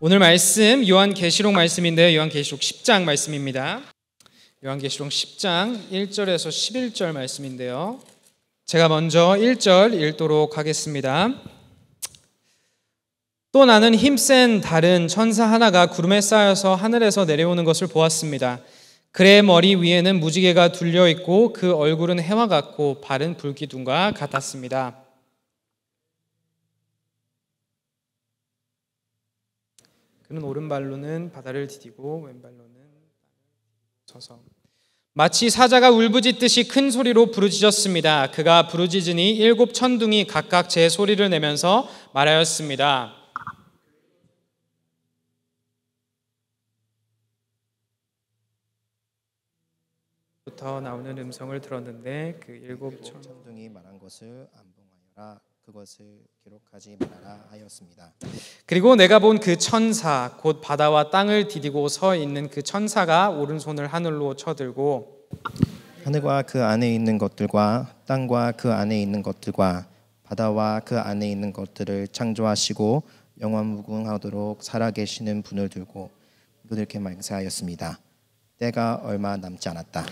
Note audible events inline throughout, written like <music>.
오늘 말씀 요한계시록 말씀인데요. 요한계시록 10장 말씀입니다. 요한계시록 10장 1절에서 11절 말씀인데요. 제가 먼저 1절 읽도록 하겠습니다. 또 나는 힘센 다른 천사 하나가 구름에 쌓여서 하늘에서 내려오는 것을 보았습니다. 그의 머리 위에는 무지개가 둘려 있고 그 얼굴은 해와 같고 발은 불기둥과 같았습니다. 그는 오른발로는 바다를 디디고 왼발로는 서서 마치 사자가 울부짖듯이 큰 소리로 부르짖었습니다. 그가 부르짖으니 일곱 천둥이 각각 제 소리를 내면서 말하였습니다. 부터 나오는 음성을 들었는데 그 일곱 천둥이 말한 것을 안봉하여라 그것을 기록하지 말아라 하였습니다. 그리고 내가 본 그 천사 곧 바다와 땅을 디디고 서 있는 그 천사가 오른손을 하늘로 쳐들고 하늘과 그 안에 있는 것들과 땅과 그 안에 있는 것들과 바다와 그 안에 있는 것들을 창조하시고 영원무궁하도록 살아계시는 분을 들고 그들께 맹세하였습니다. 때가 얼마 남지 않았다.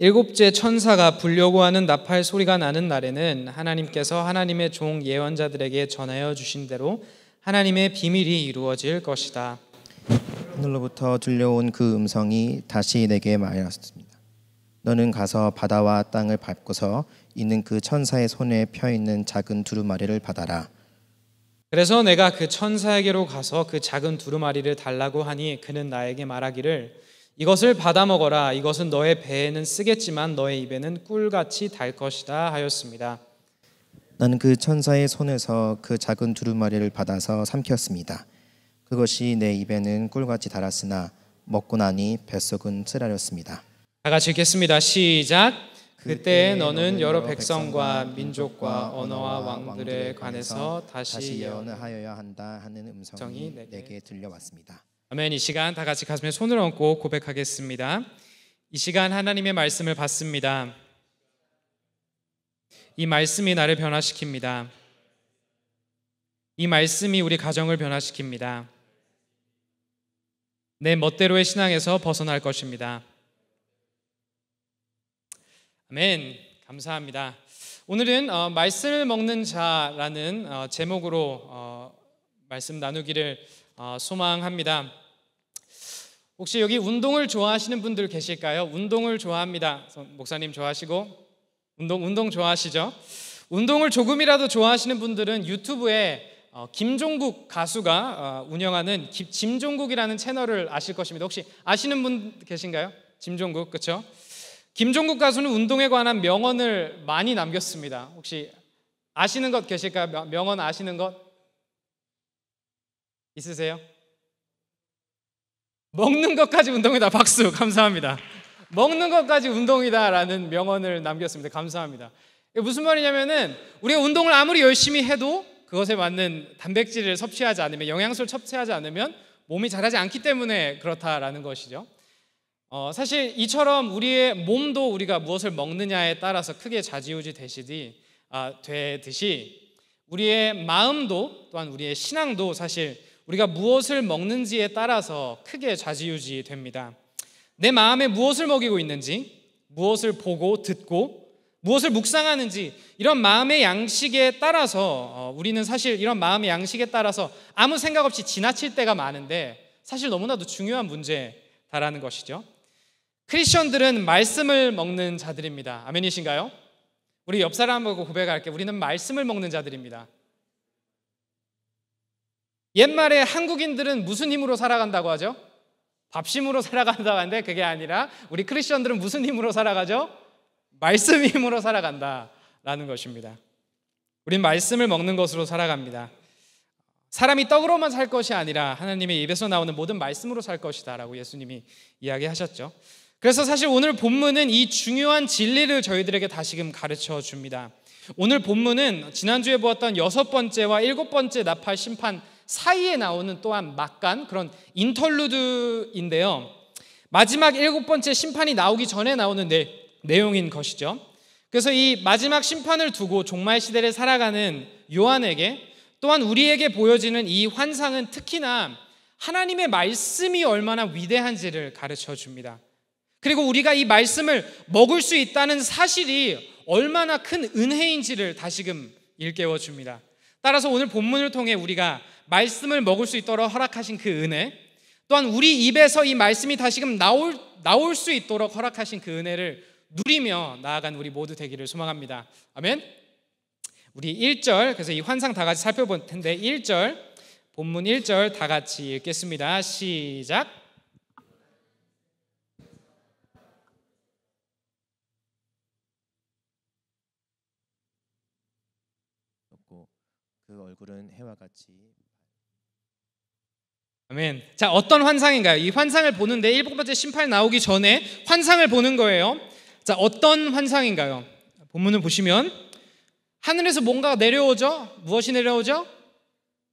일곱째 천사가 불려고 하는 나팔 소리가 나는 날에는 하나님께서 하나님의 종 예언자들에게 전하여 주신 대로 하나님의 비밀이 이루어질 것이다. 하늘로부터 들려온 그 음성이 다시 내게 말하였습니다. 너는 가서 바다와 땅을 밟고서 있는 그 천사의 손에 펴 있는 작은 두루마리를 받아라. 그래서 내가 그 천사에게로 가서 그 작은 두루마리를 달라고 하니 그는 나에게 말하기를 이것을 받아 먹어라. 이것은 너의 배에는 쓰겠지만 너의 입에는 꿀같이 달 것이다 하였습니다. 나는 그 천사의 손에서 그 작은 두루마리를 받아서 삼켰습니다. 그것이 내 입에는 꿀같이 달았으나 먹고 나니 뱃속은 쓰라렸습니다. 다 같이 읽겠습니다. 시작. 그때 너는 여러 백성과 민족과 언어와 왕들에 관해서 다시 예언을 하여야 한다 하는 음성이 내게 들려왔습니다. 아멘. 이 시간 다 같이 가슴에 손을 얹고 고백하겠습니다. 이 시간 하나님의 말씀을 받습니다. 이 말씀이 나를 변화시킵니다. 이 말씀이 우리 가정을 변화시킵니다. 내 멋대로의 신앙에서 벗어날 것입니다. 아멘. 감사합니다. 오늘은 어, 말씀을 먹는 자라는 어, 제목으로 어, 말씀 나누기를 아, 소망합니다. 혹시 여기 운동을 좋아하시는 분들 계실까요? 운동을 좋아합니다. 목사님 좋아하시고 운동 운동 좋아하시죠? 운동을 조금이라도 좋아하시는 분들은 유튜브에 어, 김종국 가수가 어, 운영하는 김종국이라는 채널을 아실 것입니다. 혹시 아시는 분 계신가요? 김종국 그렇죠? 김종국 가수는 운동에 관한 명언을 많이 남겼습니다. 혹시 아시는 것 계실까요? 명언 아시는 것? 있으세요? 먹는 것까지 운동이다. 박수. 감사합니다. 먹는 것까지 운동이다라는 명언을 남겼습니다. 감사합니다. 무슨 말이냐면은 우리가 운동을 아무리 열심히 해도 그것에 맞는 단백질을 섭취하지 않으면 영양소를 섭취하지 않으면 몸이 자라지 않기 때문에 그렇다라는 것이죠. 어, 사실 이처럼 우리의 몸도 우리가 무엇을 먹느냐에 따라서 크게 좌지우지 되시디 아, 되듯이 우리의 마음도 또한 우리의 신앙도 사실 우리가 무엇을 먹는지에 따라서 크게 좌지우지 됩니다. 내 마음에 무엇을 먹이고 있는지, 무엇을 보고 듣고, 무엇을 묵상하는지 이런 마음의 양식에 따라서 어, 우리는 사실 이런 마음의 양식에 따라서 아무 생각 없이 지나칠 때가 많은데 사실 너무나도 중요한 문제다라는 것이죠. 크리스천들은 말씀을 먹는 자들입니다. 아멘이신가요? 우리 옆 사람하고 고백할게. 우리는 말씀을 먹는 자들입니다. 옛말에 한국인들은 무슨 힘으로 살아간다고 하죠? 밥심으로 <laughs> 살아간다고 하는데 그게 아니라 우리 크리스천들은 무슨 힘으로 살아가죠? 말씀 힘으로 살아간다라는 것입니다. 우린 말씀을 먹는 것으로 살아갑니다. 사람이 떡으로만 살 것이 아니라 하나님의 입에서 나오는 모든 말씀으로 살 것이다라고 예수님이 이야기하셨죠. 그래서 사실 오늘 본문은 이 중요한 진리를 저희들에게 다시금 가르쳐 줍니다. 오늘 본문은 지난주에 보았던 여섯 번째와 일곱 번째 나팔 심판 사이에 나오는 또한 막간 그런 인털루드인데요. 마지막 일곱 번째 심판이 나오기 전에 나오는 내, 내용인 것이죠. 그래서 이 마지막 심판을 두고 종말 시대를 살아가는 요한에게 또한 우리에게 보여지는 이 환상은 특히나 하나님의 말씀이 얼마나 위대한지를 가르쳐 줍니다. 그리고 우리가 이 말씀을 먹을 수 있다는 사실이 얼마나 큰 은혜인지를 다시금 일깨워 줍니다. 따라서 오늘 본문을 통해 우리가 말씀을 먹을 수 있도록 허락하신 그 은혜, 또한 우리 입에서 이 말씀이 다시금 나올, 나올 수 있도록 허락하신 그 은혜를 누리며 나아간 우리 모두 되기를 소망합니다. 아멘. 우리 1절, 그래서 이 환상 다 같이 살펴볼 텐데, 1절, 본문 1절 다 같이 읽겠습니다. 시작. 그 얼굴은 해와 같이 아멘. 자, 어떤 환상인가요? 이 환상을 보는데 일곱 번째 심판이 나오기 전에 환상을 보는 거예요. 자, 어떤 환상인가요? 본문을 보시면 하늘에서 뭔가 내려오죠. 무엇이 내려오죠?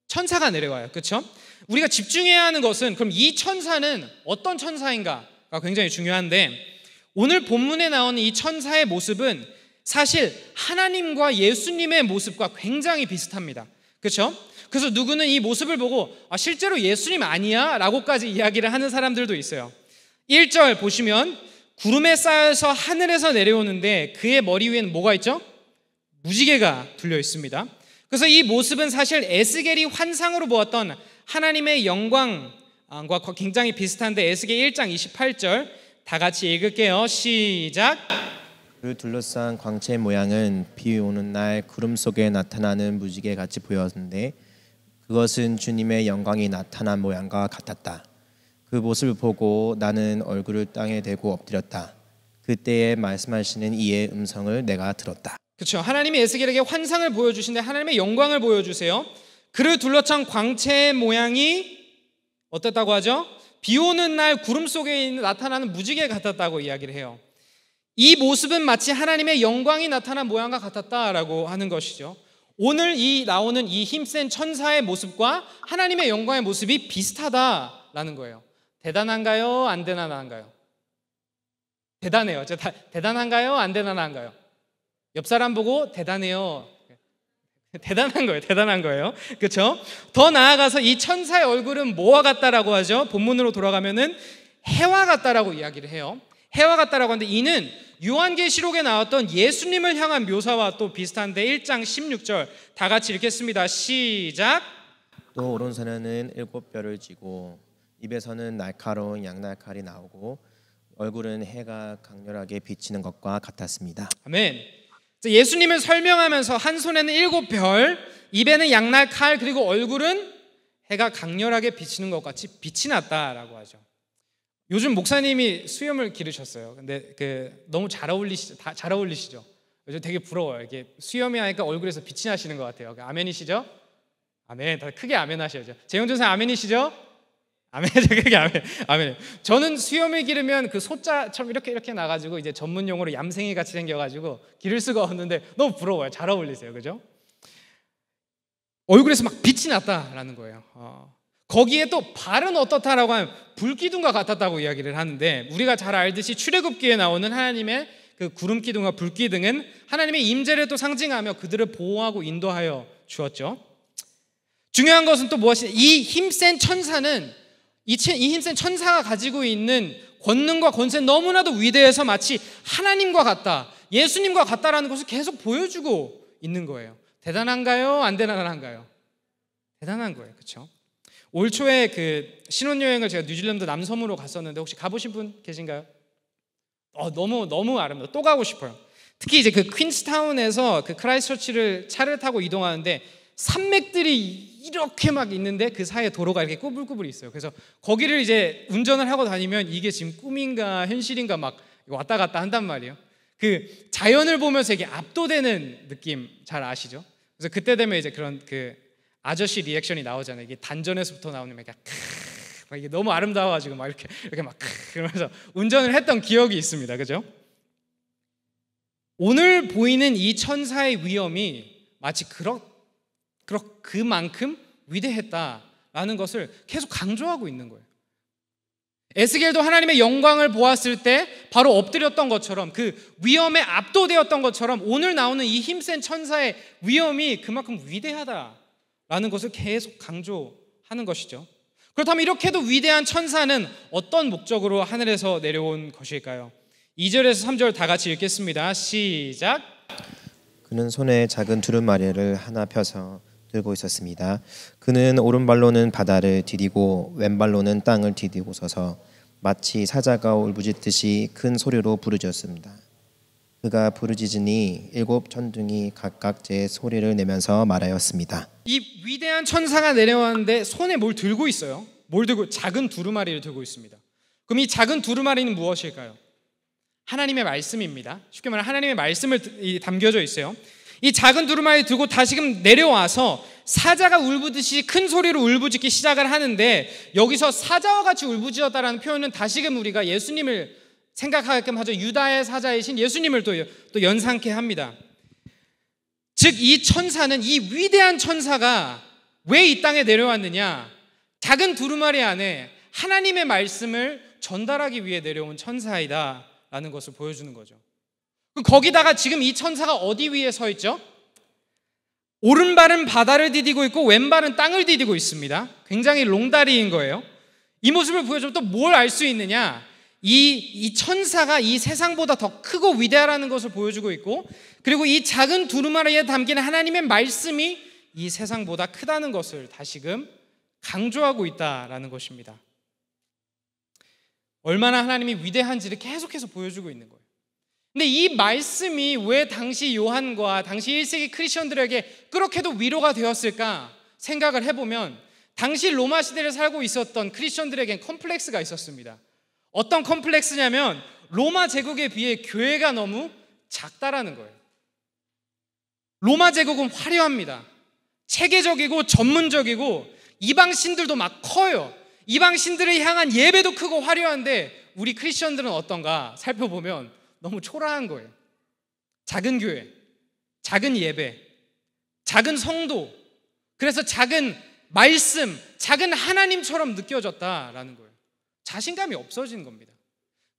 천사가 내려와요. 그렇죠? 우리가 집중해야 하는 것은 그럼 이 천사는 어떤 천사인가가 굉장히 중요한데 오늘 본문에 나오는 이 천사의 모습은 사실 하나님과 예수님의 모습과 굉장히 비슷합니다. 그렇죠? 그래서 누구는 이 모습을 보고 아, 실제로 예수님 아니야? 라고까지 이야기를 하는 사람들도 있어요. 1절 보시면 구름에 쌓여서 하늘에서 내려오는데 그의 머리 위에는 뭐가 있죠? 무지개가 둘려 있습니다. 그래서 이 모습은 사실 에스겔이 환상으로 보았던 하나님의 영광과 굉장히 비슷한데 에스겔 1장 28절 다 같이 읽을게요. 시작. 그 둘러싼 광채 모양은 비 오는 날 구름 속에 나타나는 무지개 같이 보였는데 그것은 주님의 영광이 나타난 모양과 같았다. 그 모습을 보고 나는 얼굴을 땅에 대고 엎드렸다. 그때에 말씀하시는 이의 음성을 내가 들었다. 그렇죠. 하나님이 에스겔에게 환상을 보여주신데 하나님의 영광을 보여주세요. 그를 둘러찬 광채의 모양이 어땠다고 하죠? 비 오는 날 구름 속에 나타나는 무지개 같았다고 이야기를 해요. 이 모습은 마치 하나님의 영광이 나타난 모양과 같았다라고 하는 것이죠. 오늘 이 나오는 이 힘센 천사의 모습과 하나님의 영광의 모습이 비슷하다라는 거예요. 대단한가요? 안 대단한가요? 대단해요. 다, 대단한가요? 안 대단한가요? 옆 사람 보고 대단해요. 대단한 거예요. 대단한 거예요. 그렇죠? 더 나아가서 이 천사의 얼굴은 뭐와 같다라고 하죠? 본문으로 돌아가면은 해와 같다라고 이야기를 해요. 해와 같다라고 하는데 이는 요한계시록에 나왔던 예수님을 향한 묘사와 또 비슷한데 1장 16절 다 같이 읽겠습니다. 시작. 또 오른손에는 일곱 뼈를 쥐고 입에서는 날카로운 양날칼이 나오고 얼굴은 해가 강렬하게 비치는 것과 같았습니다. 아멘. 예수님을 설명하면서 한 손에는 일곱 별, 입에는 양날칼 그리고 얼굴은 해가 강렬하게 비치는 것 같이 빛이 났다라고 하죠. 요즘 목사님이 수염을 기르셨어요. 근데 그 너무 잘 어울리시죠? 다잘 어울리시죠? 요즘 되게 부러워요. 이게 수염이 하니까 얼굴에서 빛이 나시는 것 같아요. 그 아멘이시죠? 아멘. 다 크게 아멘 하셔야죠. 재영준 사 아멘이시죠? 아멘. <laughs> 크게 아멘. 아멘. 저는 수염을 기르면 그 소자처럼 이렇게 이렇게 나가지고 이제 전문 용어로 얌생이 같이 생겨가지고 기를 수가 없는데 너무 부러워요. 잘 어울리세요. 그죠? 얼굴에서 막 빛이 났다라는 거예요. 어. 거기에 또 발은 어떻다라고 하면 불기둥과 같았다고 이야기를 하는데 우리가 잘 알듯이 출애굽기에 나오는 하나님의 그 구름 기둥과 불 기둥은 하나님의 임재를 또 상징하며 그들을 보호하고 인도하여 주었죠. 중요한 것은 또 무엇이냐? 이 힘센 천사는 이, 이 힘센 천사가 가지고 있는 권능과 권세 너무나도 위대해서 마치 하나님과 같다, 예수님과 같다라는 것을 계속 보여주고 있는 거예요. 대단한가요? 안 대단한가요? 대단한 거예요, 그렇죠? 올 초에 그 신혼여행을 제가 뉴질랜드 남섬으로 갔었는데 혹시 가보신 분 계신가요? 어, 너무 너무 아름다워. 또 가고 싶어요. 특히 이제 그 퀸스타운에서 그 크라이스처치를 차를 타고 이동하는데 산맥들이 이렇게 막 있는데 그 사이에 도로가 이렇게 꾸불꾸불 있어요. 그래서 거기를 이제 운전을 하고 다니면 이게 지금 꿈인가 현실인가 막 왔다 갔다 한단 말이에요. 그 자연을 보면서 이게 압도되는 느낌 잘 아시죠? 그래서 그때 되면 이제 그런 그 아저씨 리액션이 나오잖아요. 이게 단전에서부터 나오는 막, 크, 이게 너무 아름다워가지고 막 이렇게 이렇게 막 그러면서 운전을 했던 기억이 있습니다. 그죠? 오늘 보이는 이 천사의 위엄이 마치 그렇 그렇 그만큼 위대했다라는 것을 계속 강조하고 있는 거예요. 에스겔도 하나님의 영광을 보았을 때 바로 엎드렸던 것처럼 그 위험에 압도되었던 것처럼 오늘 나오는 이 힘센 천사의 위험이 그만큼 위대하다 라는 것을 계속 강조하는 것이죠. 그렇다면 이렇게도 위대한 천사는 어떤 목적으로 하늘에서 내려온 것일까요? 2절에서 3절 다 같이 읽겠습니다. 시작. 그는 손에 작은 두루마리를 하나 펴서 들고 있었습니다. 그는 오른발로는 바다를 디디고 왼발로는 땅을 디디고 서서 마치 사자가 울부짖듯이 큰 소리로 부르짖었습니다. 그가 부르짖으니 일곱 천둥이 각각 제 소리를 내면서 말하였습니다. 이 위대한 천사가 내려왔는데 손에 뭘 들고 있어요. 뭘 들고 작은 두루마리를 들고 있습니다. 그럼 이 작은 두루마리는 무엇일까요? 하나님의 말씀입니다. 쉽게 말하면 하나님의 말씀을 담겨져 있어요. 이 작은 두루마리 들고 다시금 내려와서 사자가 울부듯이 큰 소리로 울부짖기 시작을 하는데 여기서 사자와 같이 울부짖었다라는 표현은 다시금 우리가 예수님을 생각하게끔 하죠. 유다의 사자이신 예수님을 또, 또 연상케 합니다. 즉, 이 천사는 이 위대한 천사가 왜 이 땅에 내려왔느냐? 작은 두루마리 안에 하나님의 말씀을 전달하기 위해 내려온 천사이다. 라는 것을 보여주는 거죠. 그 거기다가 지금 이 천사가 어디 위에 서 있죠? 오른발은 바다를 디디고 있고 왼발은 땅을 디디고 있습니다. 굉장히 롱다리인 거예요. 이 모습을 보여주면 또 뭘 알 수 있느냐? 이, 이 천사가 이 세상보다 더 크고 위대하다는 것을 보여주고 있고 그리고 이 작은 두루마리에 담긴 하나님의 말씀이 이 세상보다 크다는 것을 다시금 강조하고 있다라는 것입니다. 얼마나 하나님이 위대한지를 계속해서 보여주고 있는 거예요. 근데 이 말씀이 왜 당시 요한과 당시 1세기 크리스천들에게 그렇게도 위로가 되었을까 생각을 해보면 당시 로마 시대를 살고 있었던 크리스천들에겐 컴플렉스가 있었습니다. 어떤 컴플렉스냐면 로마 제국에 비해 교회가 너무 작다라는 거예요. 로마 제국은 화려합니다. 체계적이고 전문적이고 이방 신들도 막 커요. 이방 신들을 향한 예배도 크고 화려한데 우리 크리스천들은 어떤가 살펴보면 너무 초라한 거예요. 작은 교회, 작은 예배, 작은 성도. 그래서 작은 말씀, 작은 하나님처럼 느껴졌다라는 거예요. 자신감이 없어지는 겁니다.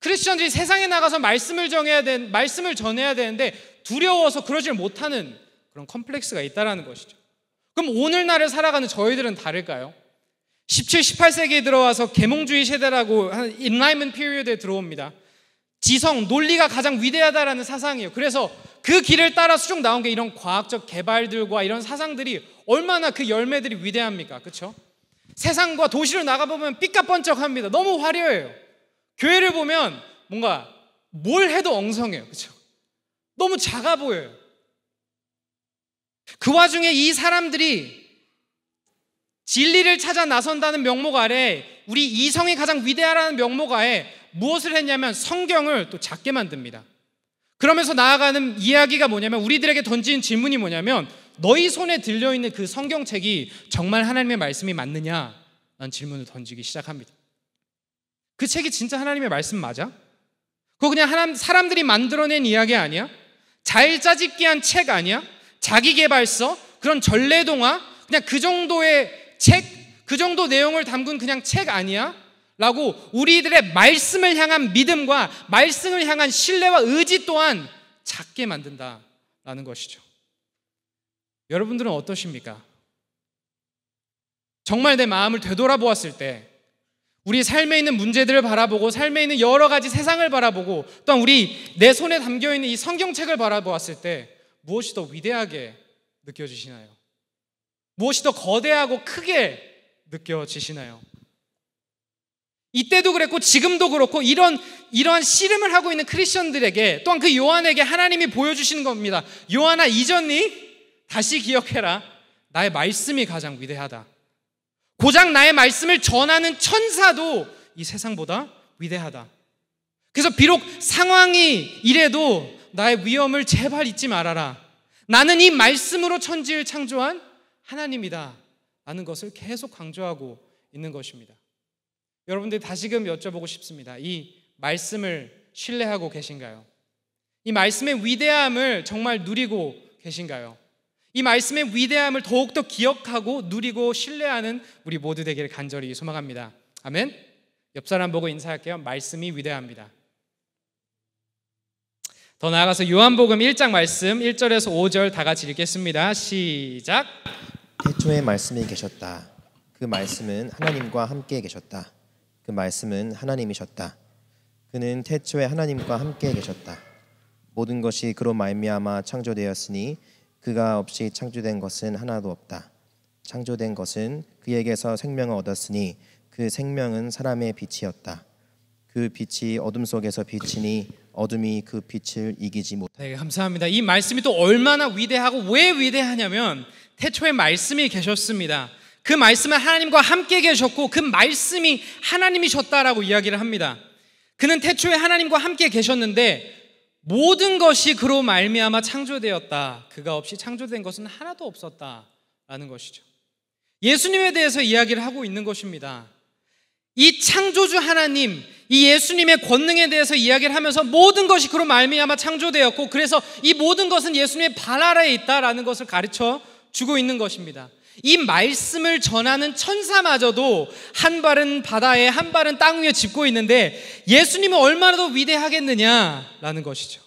크리스천들이 세상에 나가서 말씀을 정해야 된 말씀을 전해야 되는데 두려워서 그러질 못하는 그런 컴플렉스가 있다라는 것이죠. 그럼 오늘날을 살아가는 저희들은 다를까요? 17, 18세기에 들어와서 계몽주의 세대라고 한 인라이먼 피리어드에 들어옵니다. 지성, 논리가 가장 위대하다라는 사상이에요. 그래서 그 길을 따라서 쭉 나온 게 이런 과학적 개발들과 이런 사상들이 얼마나 그 열매들이 위대합니까? 그렇죠? 세상과 도시를 나가보면 삐까뻔쩍합니다. 너무 화려해요. 교회를 보면 뭔가 뭘 해도 엉성해요. 그죠? 너무 작아 보여요. 그 와중에 이 사람들이 진리를 찾아 나선다는 명목 아래 우리 이성이 가장 위대하라는 명목 아래 무엇을 했냐면 성경을 또 작게 만듭니다. 그러면서 나아가는 이야기가 뭐냐면 우리들에게 던진 질문이 뭐냐면 너희 손에 들려 있는 그 성경책이 정말 하나님의 말씀이 맞느냐? 난 질문을 던지기 시작합니다. 그 책이 진짜 하나님의 말씀 맞아? 그거 그냥 하나, 사람들이 만들어낸 이야기 아니야? 잘 짜집기한 책 아니야? 자기개발서? 그런 전래동화? 그냥 그 정도의 책? 그 정도 내용을 담근 그냥 책 아니야? 라고 우리들의 말씀을 향한 믿음과 말씀을 향한 신뢰와 의지 또한 작게 만든다라는 것이죠. 여러분들은 어떠십니까? 정말 내 마음을 되돌아보았을 때 우리 삶에 있는 문제들을 바라보고 삶에 있는 여러 가지 세상을 바라보고 또한 우리 내 손에 담겨 있는 이 성경책을 바라보았을 때 무엇이 더 위대하게 느껴지시나요? 무엇이 더 거대하고 크게 느껴지시나요? 이때도 그랬고 지금도 그렇고 이런 이러한 씨름을 하고 있는 크리스천들에게 또한 그 요한에게 하나님이 보여주시는 겁니다. 요한아 잊었니? 다시 기억해라. 나의 말씀이 가장 위대하다. 고작 나의 말씀을 전하는 천사도 이 세상보다 위대하다. 그래서 비록 상황이 이래도 나의 위험을 제발 잊지 말아라. 나는 이 말씀으로 천지를 창조한 하나님이다. 라는 것을 계속 강조하고 있는 것입니다. 여러분들 다시금 여쭤보고 싶습니다. 이 말씀을 신뢰하고 계신가요? 이 말씀의 위대함을 정말 누리고 계신가요? 이 말씀의 위대함을 더욱더 기억하고 누리고 신뢰하는 우리 모두 되기를 간절히 소망합니다. 아멘. 옆 사람 보고 인사할게요. 말씀이 위대합니다. 더 나아가서 요한복음 1장 말씀 1절에서 5절 다 같이 읽겠습니다. 시작. 태초에 말씀이 계셨다. 그 말씀은 하나님과 함께 계셨다. 그 말씀은 하나님이셨다. 그는 태초에 하나님과 함께 계셨다. 모든 것이 그로 말미암아 창조되었으니 그가 없이 창조된 것은 하나도 없다. 창조된 것은 그에게서 생명을 얻었으니 그 생명은 사람의 빛이었다. 그 빛이 어둠 속에서 비치니 어둠이 그 빛을 이기지 못. 네, 감사합니다. 이 말씀이 또 얼마나 위대하고 왜 위대하냐면 태초에 말씀이 계셨습니다. 그 말씀은 하나님과 함께 계셨고 그 말씀이 하나님이셨다라고 이야기를 합니다. 그는 태초에 하나님과 함께 계셨는데 모든 것이 그로 말미암아 창조되었다. 그가 없이 창조된 것은 하나도 없었다라는 것이죠. 예수님에 대해서 이야기를 하고 있는 것입니다. 이 창조주 하나님, 이 예수님의 권능에 대해서 이야기를 하면서 모든 것이 그로 말미암아 창조되었고 그래서 이 모든 것은 예수님의 발 아래에 있다라는 것을 가르쳐 주고 있는 것입니다. 이 말씀을 전하는 천사마저도 한 발은 바다에 한 발은 땅 위에 짚고 있는데 예수님은 얼마나 더 위대하겠느냐라는 것이죠.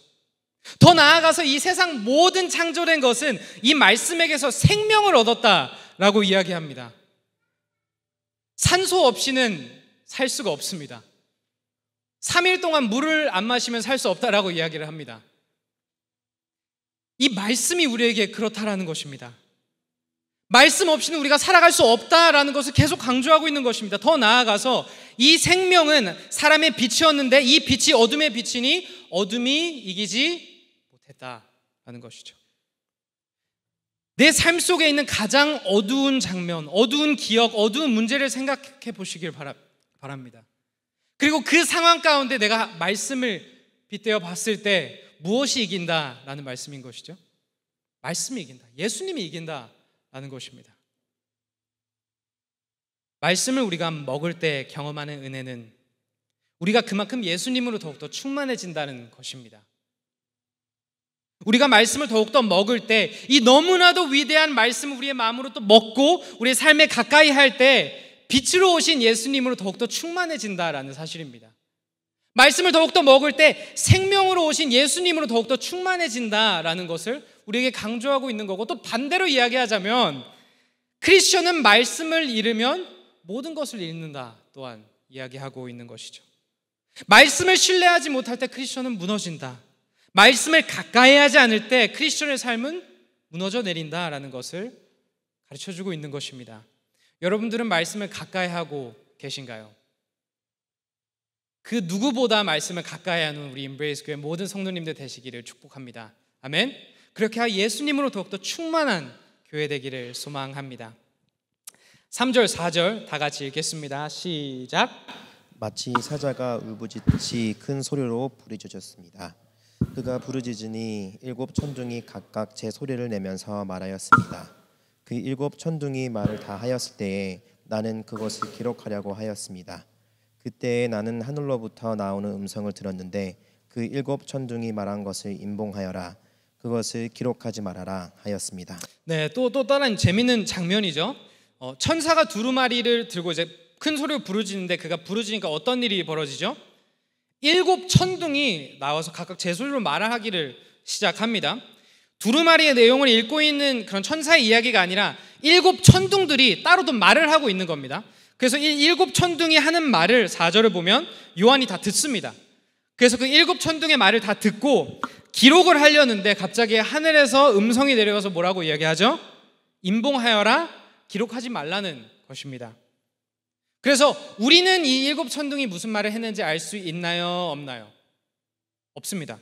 더 나아가서 이 세상 모든 창조된 것은 이 말씀에게서 생명을 얻었다라고 이야기합니다. 산소 없이는 살 수가 없습니다. 3일 동안 물을 안 마시면 살 수 없다라고 이야기를 합니다. 이 말씀이 우리에게 그렇다라는 것입니다. 말씀 없이는 우리가 살아갈 수 없다라는 것을 계속 강조하고 있는 것입니다. 더 나아가서 이 생명은 사람의 빛이었는데 이 빛이 어둠의 빛이니 어둠이 이기지 못했다라는 것이죠. 내 삶 속에 있는 가장 어두운 장면, 어두운 기억, 어두운 문제를 생각해 보시길 바 바랍니다. 그리고 그 상황 가운데 내가 말씀을 빗대어 봤을 때 무엇이 이긴다라는 말씀인 것이죠. 말씀이 이긴다. 예수님이 이긴다. 라는 것입니다. 말씀을 우리가 먹을 때 경험하는 은혜는 우리가 그만큼 예수님으로 더욱더 충만해진다는 것입니다. 우리가 말씀을 더욱더 먹을 때 이 너무나도 위대한 말씀을 우리의 마음으로 또 먹고 우리의 삶에 가까이 할 때 빛으로 오신 예수님으로 더욱더 충만해진다라는 사실입니다. 말씀을 더욱더 먹을 때 생명으로 오신 예수님으로 더욱더 충만해진다라는 것을 우리에게 강조하고 있는 거고 또 반대로 이야기하자면 크리스천은 말씀을 잃으면 모든 것을 잃는다 또한 이야기하고 있는 것이죠. 말씀을 신뢰하지 못할 때 크리스천은 무너진다. 말씀을 가까이 하지 않을 때 크리스천의 삶은 무너져 내린다라는 것을 가르쳐 주고 있는 것입니다. 여러분들은 말씀을 가까이 하고 계신가요? 그 누구보다 말씀을 가까이 하는 우리 임브레이스 교회 모든 성도님들 되시기를 축복합니다. 아멘. 그렇게 하여 예수님으로 더욱더 충만한 교회 되기를 소망합니다. 3절, 4절 다 같이 읽겠습니다. 시작. 마치 사자가 울부짖듯이 큰 소리로 부르짖었습니다. 그가 부르짖으니 일곱 천둥이 각각 제 소리를 내면서 말하였습니다. 그 일곱 천둥이 말을 다 하였을 때에 나는 그것을 기록하려고 하였습니다. 그때에 나는 하늘로부터 나오는 음성을 들었는데 그 일곱 천둥이 말한 것을 임봉하여라. 그것을 기록하지 말아라 하였습니다. 네, 또또 다른 재밌는 장면이죠. 어, 천사가 두루마리를 들고 이제 큰 소리로 부르짖는데 그가 부르짖으니까 어떤 일이 벌어지죠? 일곱 천둥이 나와서 각각 제 소리로 말하기를 시작합니다. 두루마리의 내용을 읽고 있는 그런 천사의 이야기가 아니라 일곱 천둥들이 따로도 말을 하고 있는 겁니다. 그래서 이 일곱 천둥이 하는 말을 4절을 보면 요한이 다 듣습니다. 그래서 그 일곱 천둥의 말을 다 듣고 기록을 하려는데 갑자기 하늘에서 음성이 내려가서 뭐라고 이야기하죠? 임봉하여라 기록하지 말라는 것입니다. 그래서 우리는 이 일곱 천둥이 무슨 말을 했는지 알 수 있나요? 없나요? 없습니다.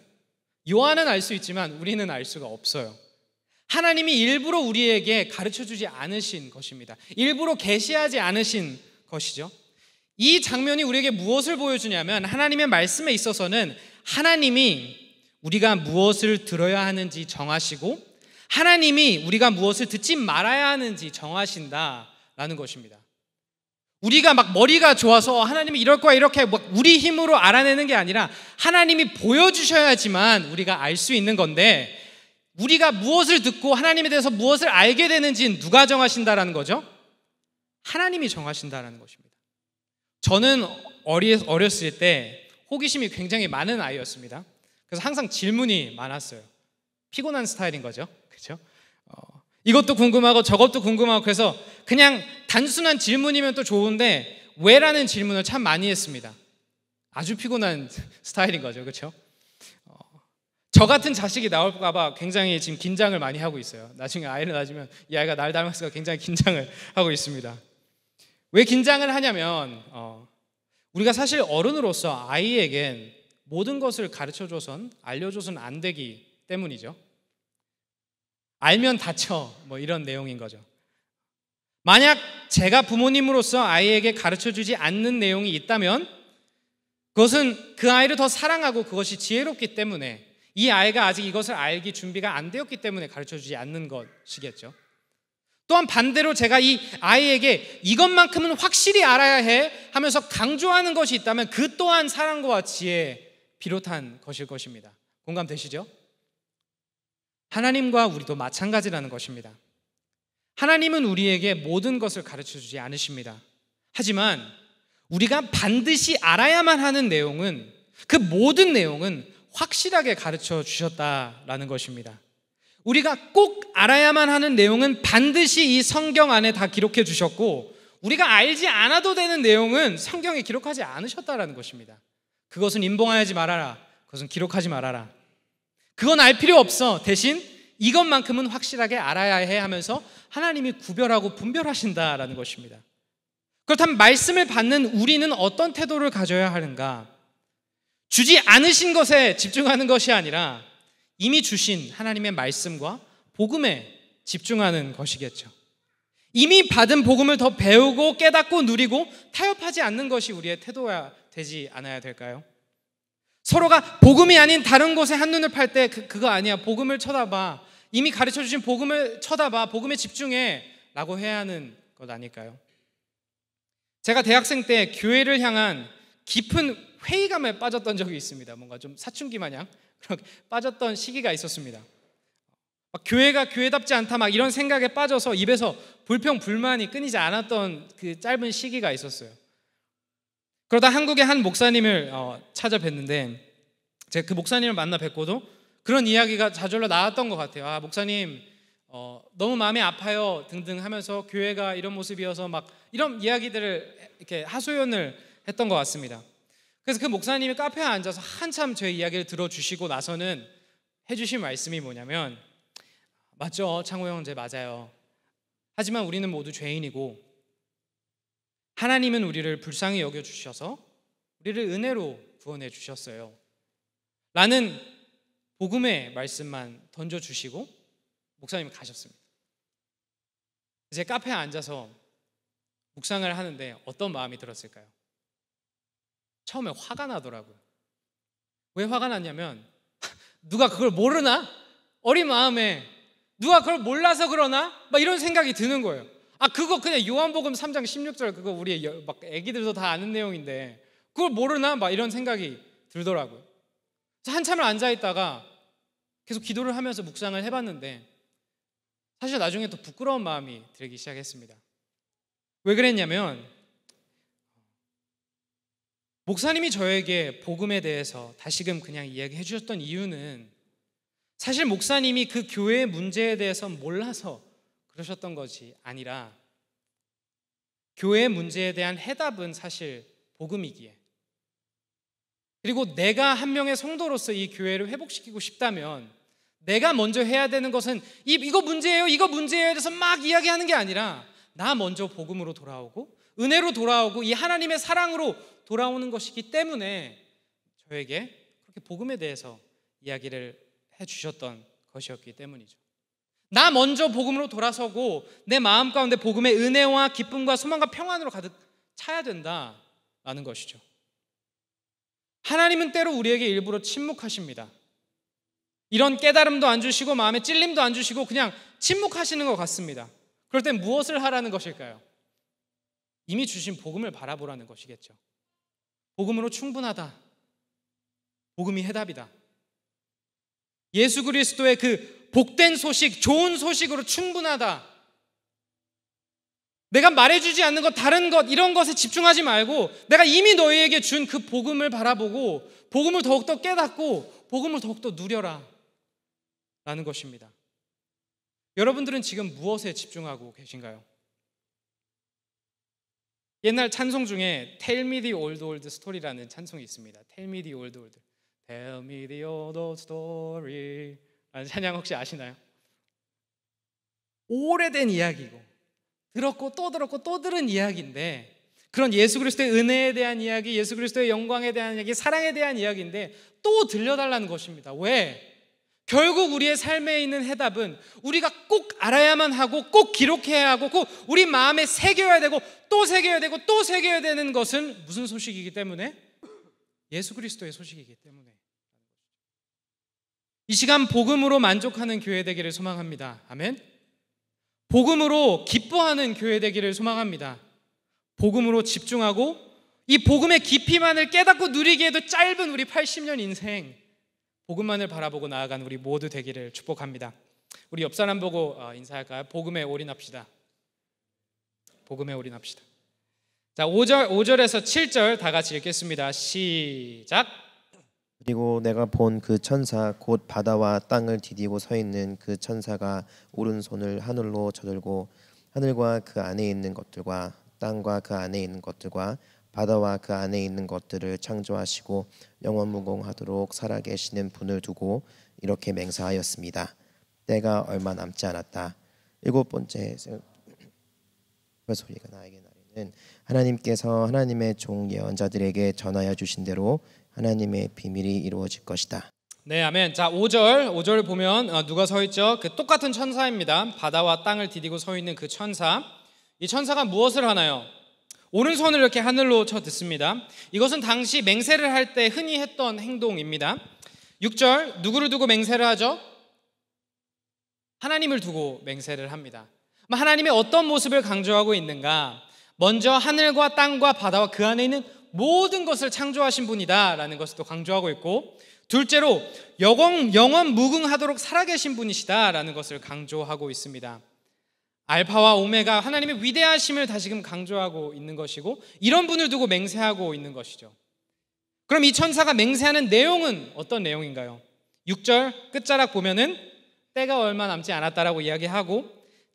요한은 알 수 있지만 우리는 알 수가 없어요. 하나님이 일부러 우리에게 가르쳐 주지 않으신 것입니다. 일부러 계시하지 않으신 것이죠. 이 장면이 우리에게 무엇을 보여주냐면 하나님의 말씀에 있어서는 하나님이 우리가 무엇을 들어야 하는지 정하시고 하나님이 우리가 무엇을 듣지 말아야 하는지 정하신다라는 것입니다. 우리가 막 머리가 좋아서 하나님이 이럴 거야 이렇게 막 우리 힘으로 알아내는 게 아니라 하나님이 보여주셔야지만 우리가 알 수 있는 건데 우리가 무엇을 듣고 하나님에 대해서 무엇을 알게 되는지는 누가 정하신다라는 거죠? 하나님이 정하신다라는 것입니다. 저는 어렸을 때 호기심이 굉장히 많은 아이였습니다. 그래서 항상 질문이 많았어요. 피곤한 스타일인 거죠. 그렇죠? 어, 이것도 궁금하고 저것도 궁금하고 그래서 그냥 단순한 질문이면 또 좋은데 왜라는 질문을 참 많이 했습니다. 아주 피곤한 <laughs> 스타일인 거죠. 그렇죠? 어, 저 같은 자식이 나올까 봐 굉장히 지금 긴장을 많이 하고 있어요. 나중에 아이를 낳으면 이 아이가 날 닮았을까 굉장히 긴장을 <laughs> 하고 있습니다. 왜 긴장을 하냐면 어, 우리가 사실 어른으로서 아이에겐 모든 것을 가르쳐줘선 알려줘선 안 되기 때문이죠. 알면 다쳐 뭐 이런 내용인 거죠. 만약 제가 부모님으로서 아이에게 가르쳐 주지 않는 내용이 있다면 그것은 그 아이를 더 사랑하고 그것이 지혜롭기 때문에 이 아이가 아직 이것을 알기 준비가 안 되었기 때문에 가르쳐 주지 않는 것이겠죠. 또한 반대로 제가 이 아이에게 이것만큼은 확실히 알아야 해 하면서 강조하는 것이 있다면 그 또한 사랑과 지혜 비롯한 것일 것입니다. 공감되시죠? 하나님과 우리도 마찬가지라는 것입니다. 하나님은 우리에게 모든 것을 가르쳐 주지 않으십니다. 하지만 우리가 반드시 알아야만 하는 내용은 그 모든 내용은 확실하게 가르쳐 주셨다라는 것입니다. 우리가 꼭 알아야만 하는 내용은 반드시 이 성경 안에 다 기록해 주셨고 우리가 알지 않아도 되는 내용은 성경에 기록하지 않으셨다라는 것입니다. 그것은 인봉하지 말아라. 그것은 기록하지 말아라. 그건 알 필요 없어. 대신 이것만큼은 확실하게 알아야 해 하면서 하나님이 구별하고 분별하신다라는 것입니다. 그렇다면 말씀을 받는 우리는 어떤 태도를 가져야 하는가? 주지 않으신 것에 집중하는 것이 아니라 이미 주신 하나님의 말씀과 복음에 집중하는 것이겠죠. 이미 받은 복음을 더 배우고 깨닫고 누리고 타협하지 않는 것이 우리의 태도야 되지 않아야 될까요? 서로가 복음이 아닌 다른 곳에 한눈을 팔때 그, 그거 아니야. 복음을 쳐다봐. 이미 가르쳐 주신 복음을 쳐다봐. 복음에 집중해. 라고 해야 하는 것 아닐까요? 제가 대학생 때 교회를 향한 깊은 회의감에 빠졌던 적이 있습니다. 뭔가 좀 사춘기 마냥 그렇게 빠졌던 시기가 있었습니다. 교회가 교회답지 않다 막 이런 생각에 빠져서 입에서 불평 불만이 끊이지 않았던 그 짧은 시기가 있었어요. 그러다 한국의 한 목사님을 어, 찾아뵀는데 제가 그 목사님을 만나 뵙고도 그런 이야기가 자주로 나왔던 것 같아요. 아 목사님 어, 너무 마음이 아파요 등등 하면서 교회가 이런 모습이어서 막 이런 이야기들을 이렇게 하소연을 했던 것 같습니다. 그래서 그 목사님이 카페에 앉아서 한참 제 이야기를 들어주시고 나서는 해주신 말씀이 뭐냐면 아, 맞죠 창호 형제 맞아요. 하지만 우리는 모두 죄인이고 하나님은 우리를 불쌍히 여겨 주셔서 우리를 은혜로 구원해 주셨어요. 라는 복음의 말씀만 던져 주시고 목사님 가셨습니다. 이제 카페에 앉아서 묵상을 하는데 어떤 마음이 들었을까요? 처음에 화가 나더라고요. 왜 화가 났냐면 <laughs> 누가 그걸 모르나? 어린 마음에 누가 그걸 몰라서 그러나? 막 이런 생각이 드는 거예요. 아 그거 그냥 요한복음 3장 16절 그거 우리 막 애기들도 다 아는 내용인데 그걸 모르나 막 이런 생각이 들더라고요. 한참을 앉아 있다가 계속 기도를 하면서 묵상을 해봤는데 사실 나중에 또 부끄러운 마음이 들기 시작했습니다. 왜 그랬냐면 목사님이 저에게 복음에 대해서 다시금 그냥 이야기해 주셨던 이유는 사실 목사님이 그 교회의 문제에 대해서 몰라서 그러셨던 것이 아니라 교회 문제에 대한 해답은 사실 복음이기에 그리고 내가 한 명의 성도로서 이 교회를 회복시키고 싶다면 내가 먼저 해야 되는 것은 이, 이거 문제예요 이거 문제예요 해서 막 이야기하는 게 아니라 나 먼저 복음으로 돌아오고 은혜로 돌아오고 이 하나님의 사랑으로 돌아오는 것이기 때문에 저에게 그렇게 복음에 대해서 이야기를 해 주셨던 것이었기 때문이죠. 나 먼저 복음으로 돌아서고 내 마음 가운데 복음의 은혜와 기쁨과 소망과 평안으로 가득 차야 된다라는 것이죠. 하나님은 때로 우리에게 일부러 침묵하십니다. 이런 깨달음도 안 주시고 마음의 찔림도 안 주시고 그냥 침묵하시는 것 같습니다. 그럴 땐 무엇을 하라는 것일까요? 이미 주신 복음을 바라보라는 것이겠죠. 복음으로 충분하다. 복음이 해답이다. 예수 그리스도의 그 복된 소식, 좋은 소식으로 충분하다. 내가 말해주지 않는 것, 다른 것, 이런 것에 집중하지 말고 내가 이미 너희에게 준 그 복음을 바라보고 복음을 더욱더 깨닫고 복음을 더욱더 누려라. 라는 것입니다. 여러분들은 지금 무엇에 집중하고 계신가요? 옛날 찬송 중에 Tell Me the Old Old Story라는 찬송이 있습니다. Tell Me the Old Old. Tell me the old old story. 찬양 혹시 아시나요? 오래된 이야기고 들었고 또 들었고 또 들은 이야기인데 그런 예수 그리스도의 은혜에 대한 이야기, 예수 그리스도의 영광에 대한 이야기, 사랑에 대한 이야기인데 또 들려달라는 것입니다. 왜? 결국 우리의 삶에 있는 해답은 우리가 꼭 알아야만 하고 꼭 기록해야 하고 꼭 우리 마음에 새겨야 되고 또 새겨야 되고 또 새겨야 되는 것은 무슨 소식이기 때문에 예수 그리스도의 소식이기 때문에 이 시간 복음으로 만족하는 교회 되기를 소망합니다. 아멘. 복음으로 기뻐하는 교회 되기를 소망합니다. 복음으로 집중하고 이 복음의 깊이만을 깨닫고 누리기에도 짧은 우리 80년 인생 복음만을 바라보고 나아간 우리 모두 되기를 축복합니다. 우리 옆 사람 보고 어, 인사할까요? 복음에 올인합시다. 복음에 올인합시다. 자, 5절 5절에서 7절 다 같이 읽겠습니다. 시작. 그리고 내가 본 그 천사 곧 바다와 땅을 디디고 서 있는 그 천사가 오른손을 하늘로 저들고 하늘과 그 안에 있는 것들과 땅과 그 안에 있는 것들과 바다와 그 안에 있는 것들을 창조하시고 영원무공하도록 살아계시는 분을 두고 이렇게 맹세하였습니다. 때가 얼마 남지 않았다. 일곱 번째 소리가 나에게 나리는 하나님께서 하나님의 종 예언자들에게 전하여 주신 대로 하나님의 비밀이 이루어질 것이다. 네, 아멘. 자, 5절. 5절 보면 어, 누가 서 있죠? 그 똑같은 천사입니다. 바다와 땅을 디디고 서 있는 그 천사. 이 천사가 무엇을 하나요? 오른손을 이렇게 하늘로 쳐 듣습니다. 이것은 당시 맹세를 할 때 흔히 했던 행동입니다. 6절. 누구를 두고 맹세를 하죠? 하나님을 두고 맹세를 합니다. 뭐 하나님의 어떤 모습을 강조하고 있는가? 먼저 하늘과 땅과 바다와 그 안에 있는 모든 것을 창조하신 분이다라는 것을 또 강조하고 있고 둘째로 영원, 영원 무궁하도록 살아계신 분이시다라는 것을 강조하고 있습니다. 알파와 오메가 하나님의 위대하심을 다시금 강조하고 있는 것이고 이런 분을 두고 맹세하고 있는 것이죠. 그럼 이 천사가 맹세하는 내용은 어떤 내용인가요? 6절 끝자락 보면은 때가 얼마 남지 않았다라고 이야기하고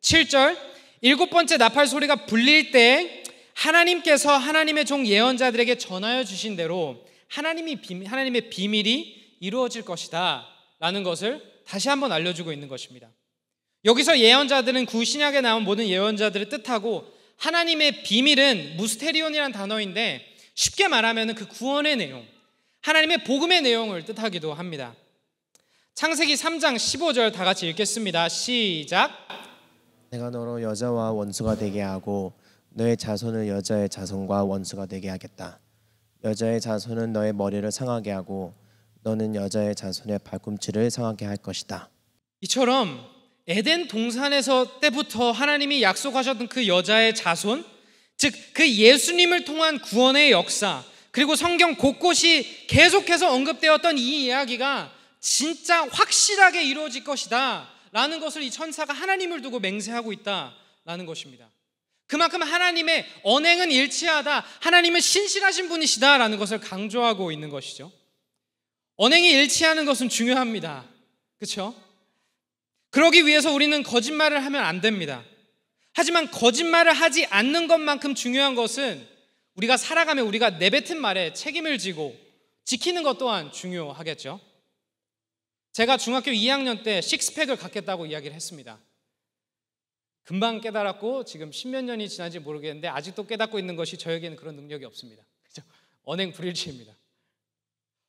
7절 일곱 번째 나팔 소리가 불릴 때 하나님께서 하나님의 종 예언자들에게 전하여 주신 대로 하나님이 하나님의 비밀이 이루어질 것이다 라는 것을 다시 한번 알려주고 있는 것입니다. 여기서 예언자들은 구신약에 나온 모든 예언자들을 뜻하고 하나님의 비밀은 무스테리온이란 단어인데 쉽게 말하면 그 구원의 내용, 하나님의 복음의 내용을 뜻하기도 합니다. 창세기 3장 15절 다 같이 읽겠습니다. 시작. 내가 너로 여자와 원수가 되게 하고 너의 자손을 여자의 자손과 원수가 되게 하겠다. 여자의 자손은 너의 머리를 상하게 하고 너는 여자의 자손의 발꿈치를 상하게 할 것이다. 이처럼 에덴 동산에서 때부터 하나님이 약속하셨던 그 여자의 자손, 즉 그 예수님을 통한 구원의 역사, 그리고 성경 곳곳이 계속해서 언급되었던 이 이야기가 진짜 확실하게 이루어질 것이다. 라는 것을 이 천사가 하나님을 두고 맹세하고 있다. 라는 것입니다. 그만큼 하나님의 언행은 일치하다. 하나님은 신실하신 분이시다라는 것을 강조하고 있는 것이죠. 언행이 일치하는 것은 중요합니다. 그렇죠? 그러기 위해서 우리는 거짓말을 하면 안 됩니다. 하지만 거짓말을 하지 않는 것만큼 중요한 것은 우리가 살아가며 우리가 내뱉은 말에 책임을 지고 지키는 것 또한 중요하겠죠. 제가 중학교 2학년 때 식스팩을 갖겠다고 이야기를 했습니다. 금방 깨달았고 지금 십몇 년이 지난지 모르겠는데 아직도 깨닫고 있는 것이 저에게는 그런 능력이 없습니다. 그죠? 언행 불일치입니다.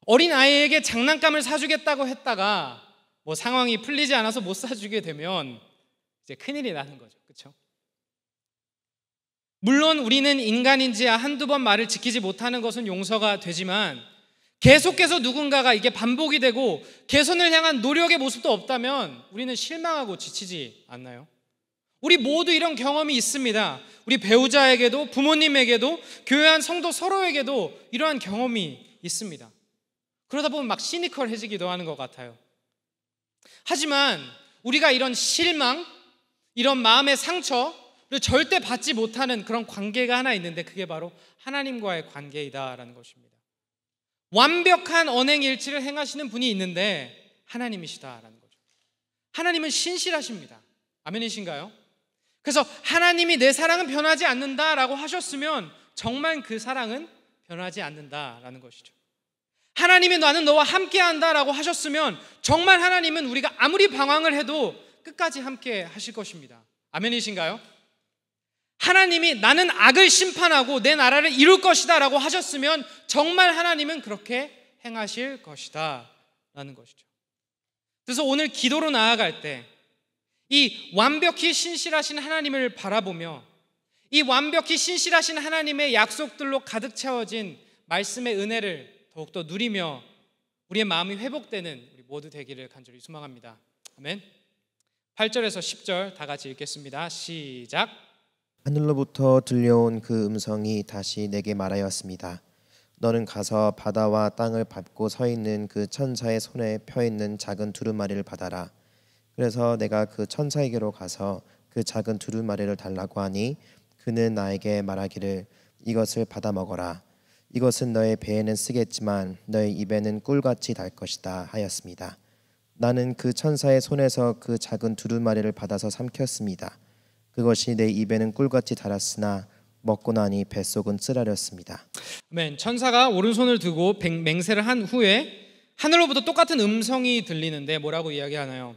어린 아이에게 장난감을 사주겠다고 했다가 뭐 상황이 풀리지 않아서 못 사주게 되면 이제 큰일이 나는 거죠. 그렇죠? 물론 우리는 인간인지야 한두 번 말을 지키지 못하는 것은 용서가 되지만 계속해서 누군가가 이게 반복이 되고 개선을 향한 노력의 모습도 없다면 우리는 실망하고 지치지 않나요? 우리 모두 이런 경험이 있습니다. 우리 배우자에게도 부모님에게도 교회 안 성도 서로에게도 이러한 경험이 있습니다. 그러다 보면 막 시니컬해지기도 하는 것 같아요. 하지만 우리가 이런 실망, 이런 마음의 상처를 절대 받지 못하는 그런 관계가 하나 있는데 그게 바로 하나님과의 관계이다라는 것입니다. 완벽한 언행일치를 행하시는 분이 있는데 하나님이시다라는 거죠. 하나님은 신실하십니다. 아멘이신가요? 그래서 하나님이 내 사랑은 변하지 않는다라고 하셨으면 정말 그 사랑은 변하지 않는다라는 것이죠. 하나님이 나는 너와 함께 한다라고 하셨으면 정말 하나님은 우리가 아무리 방황을 해도 끝까지 함께 하실 것입니다. 아멘이신가요? 하나님이 나는 악을 심판하고 내 나라를 이룰 것이다라고 하셨으면 정말 하나님은 그렇게 행하실 것이다라는 것이죠. 그래서 오늘 기도로 나아갈 때이 완벽히 신실하신 하나님을 바라보며 이 완벽히 신실하신 하나님의 약속들로 가득 채워진 말씀의 은혜를 더욱더 누리며 우리의 마음이 회복되는 우리 모두 되기를 간절히 소망합니다. 아멘. 8절에서 10절 다 같이 읽겠습니다. 시작. 하늘로부터 들려온 그 음성이 다시 내게 말하였습니다. 너는 가서 바다와 땅을 밟고 서 있는 그 천사의 손에 펴 있는 작은 두루마리를 받아라. 그래서 내가 그 천사에게로 가서 그 작은 두루마리를 달라고 하니 그는 나에게 말하기를 이것을 받아 먹어라. 이것은 너의 배에는 쓰겠지만 너의 입에는 꿀같이 달 것이다 하였습니다. 나는 그 천사의 손에서 그 작은 두루마리를 받아서 삼켰습니다. 그것이 내 입에는 꿀같이 달았으나 먹고 나니 뱃속은 쓰라렸습니다. 아멘. 천사가 오른손을 들고 맹세를 한 후에 하늘로부터 똑같은 음성이 들리는데 뭐라고 이야기하나요?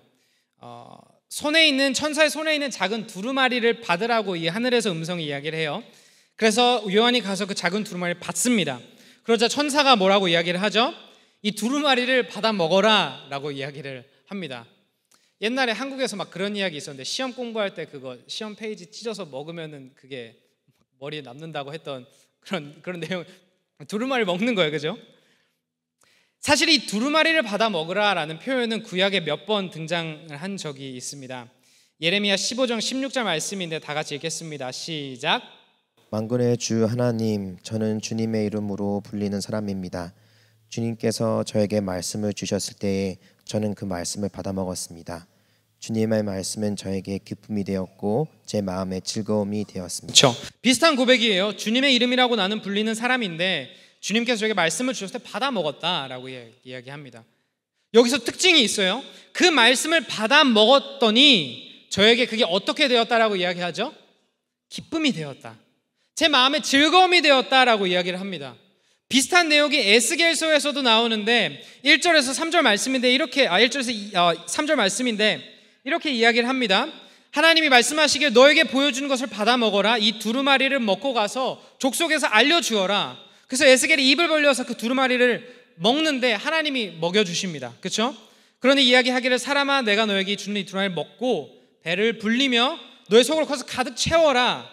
어, 손에 있는 천사의 손에 있는 작은 두루마리를 받으라고 이 하늘에서 음성이 이야기를 해요. 그래서 요한이 가서 그 작은 두루마리를 받습니다. 그러자 천사가 뭐라고 이야기를 하죠? 이 두루마리를 받아 먹어라라고 이야기를 합니다. 옛날에 한국에서 막 그런 이야기 있었는데 시험 공부할 때 그거 시험 페이지 찢어서 먹으면은 그게 머리에 남는다고 했던 그런 그런 내용 두루마리 먹는 거예요, 그죠? 사실 이 두루마리를 받아 먹으라라는 표현은 구약에 몇 번 등장을 한 적이 있습니다. 예레미야 15장 16절 말씀인데 다 같이 읽겠습니다. 시작. 만군의 주 하나님, 저는 주님의 이름으로 불리는 사람입니다. 주님께서 저에게 말씀을 주셨을 때에 저는 그 말씀을 받아 먹었습니다. 주님의 말씀은 저에게 기쁨이 되었고 제 마음의 즐거움이 되었습니다. 그렇죠. 비슷한 고백이에요. 주님의 이름이라고 나는 불리는 사람인데 주님께서 저에게 말씀을 주셨을 때 받아 먹었다라고 이야기합니다. 여기서 특징이 있어요. 그 말씀을 받아 먹었더니 저에게 그게 어떻게 되었다라고 이야기하죠? 기쁨이 되었다. 제 마음에 즐거움이 되었다라고 이야기를 합니다. 비슷한 내용이 에스겔서에서도 나오는데 1절에서 3절 말씀인데 이렇게 아 1절에서 2, 어, 3절 말씀인데 이렇게 이야기를 합니다. 하나님이 말씀하시길 너에게 보여주는 것을 받아 먹어라. 이 두루마리를 먹고 가서 족속에서 알려 주어라. 그래서 에스겔이 입을 벌려서 그 두루마리를 먹는데 하나님이 먹여 주십니다. 그렇죠? 그러니 이야기하기를 사람아 내가 너에게 주는 이 두루마리를 먹고 배를 불리며 너의 속을 커서 가득 채워라.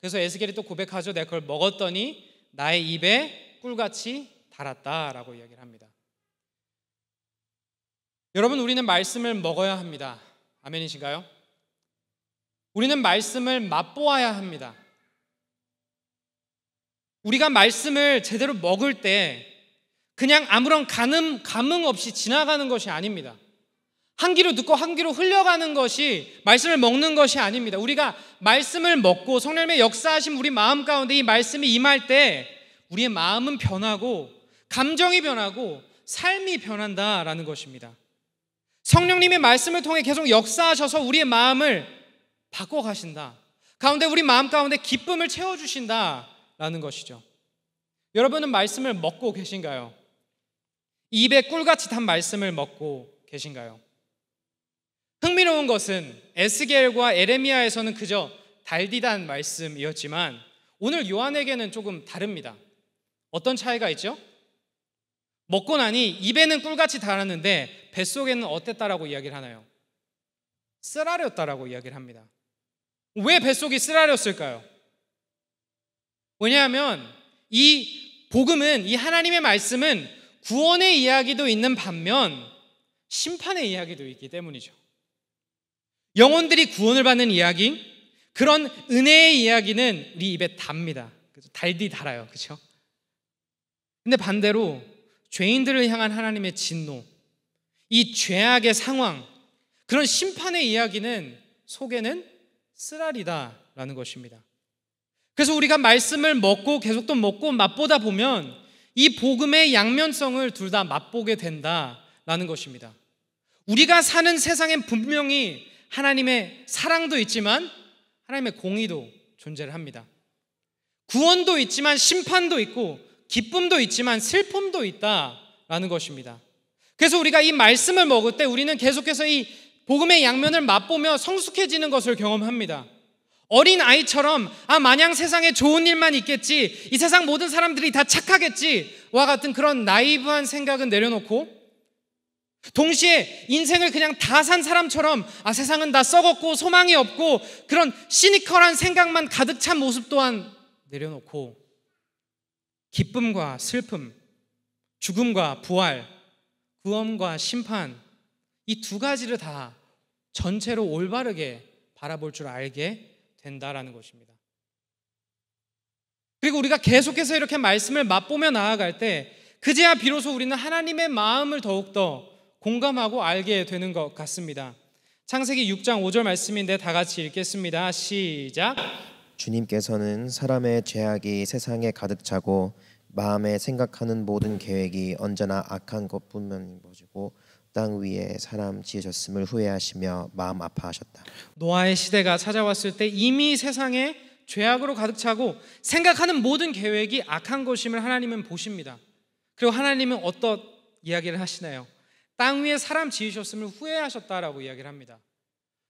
그래서 에스겔이 또 고백하죠. 내가 그걸 먹었더니 나의 입에 꿀같이 달았다라고 이야기를 합니다. 여러분 우리는 말씀을 먹어야 합니다. 아멘이신가요? 우리는 말씀을 맛보아야 합니다. 우리가 말씀을 제대로 먹을 때 그냥 아무런 가늠, 감흥 없이 지나가는 것이 아닙니다. 한 귀로 듣고 한 귀로 흘려가는 것이 말씀을 먹는 것이 아닙니다. 우리가 말씀을 먹고 성령님의 역사하신 우리 마음 가운데 이 말씀이 임할 때 우리의 마음은 변하고 감정이 변하고 삶이 변한다라는 것입니다. 성령님의 말씀을 통해 계속 역사하셔서 우리의 마음을 바꿔 가신다. 가운데 우리 마음 가운데 기쁨을 채워 주신다. 라는 것이죠. 여러분은 말씀을 먹고 계신가요? 입에 꿀같이 탄 말씀을 먹고 계신가요? 흥미로운 것은 에스겔과 에레미아에서는 그저 달디단 말씀이었지만 오늘 요한에게는 조금 다릅니다. 어떤 차이가 있죠? 먹고 나니 입에는 꿀같이 달았는데 뱃속에는 어땠다라고 이야기를 하나요? 쓰라렸다라고 이야기를 합니다. 왜 뱃속이 쓰라렸을까요? 왜냐하면 이 복음은 이 하나님의 말씀은 구원의 이야기도 있는 반면 심판의 이야기도 있기 때문이죠. 영혼들이 구원을 받는 이야기, 그런 은혜의 이야기는 우리 입에 답니다. 달디 달아요. 그렇죠? 근데 반대로 죄인들을 향한 하나님의 진노, 이 죄악의 상황, 그런 심판의 이야기는 속에는 쓰라리다라는 것입니다. 그래서 우리가 말씀을 먹고 계속 또 먹고 맛보다 보면 이 복음의 양면성을 둘 다 맛보게 된다라는 것입니다. 우리가 사는 세상엔 분명히 하나님의 사랑도 있지만 하나님의 공의도 존재를 합니다. 구원도 있지만 심판도 있고 기쁨도 있지만 슬픔도 있다라는 것입니다. 그래서 우리가 이 말씀을 먹을 때 우리는 계속해서 이 복음의 양면을 맛보며 성숙해지는 것을 경험합니다. 어린 아이처럼 아 마냥 세상에 좋은 일만 있겠지 이 세상 모든 사람들이 다 착하겠지와 같은 그런 나이브한 생각은 내려놓고 동시에 인생을 그냥 다 산 사람처럼 아 세상은 다 썩었고 소망이 없고 그런 시니컬한 생각만 가득 찬 모습 또한 내려놓고 기쁨과 슬픔, 죽음과 부활, 구원과 심판 이 두 가지를 다 전체로 올바르게 바라볼 줄 알게 된다라는 것입니다. 그리고 우리가 계속해서 이렇게 말씀을 맛보며 나아갈 때 그제야 비로소 우리는 하나님의 마음을 더욱더 공감하고 알게 되는 것 같습니다. 창세기 6장 5절 말씀인데 다 같이 읽겠습니다. 시작. 주님께서는 사람의 죄악이 세상에 가득 차고 마음에 생각하는 모든 계획이 언제나 악한 것뿐만 이어지고 땅 위에 사람 지으셨음을 후회하시며 마음 아파하셨다. 노아의 시대가 찾아왔을 때 이미 세상에 죄악으로 가득 차고 생각하는 모든 계획이 악한 것임을 하나님은 보십니다. 그리고 하나님은 어떤 이야기를 하시나요? 땅 위에 사람 지으셨음을 후회하셨다라고 이야기를 합니다.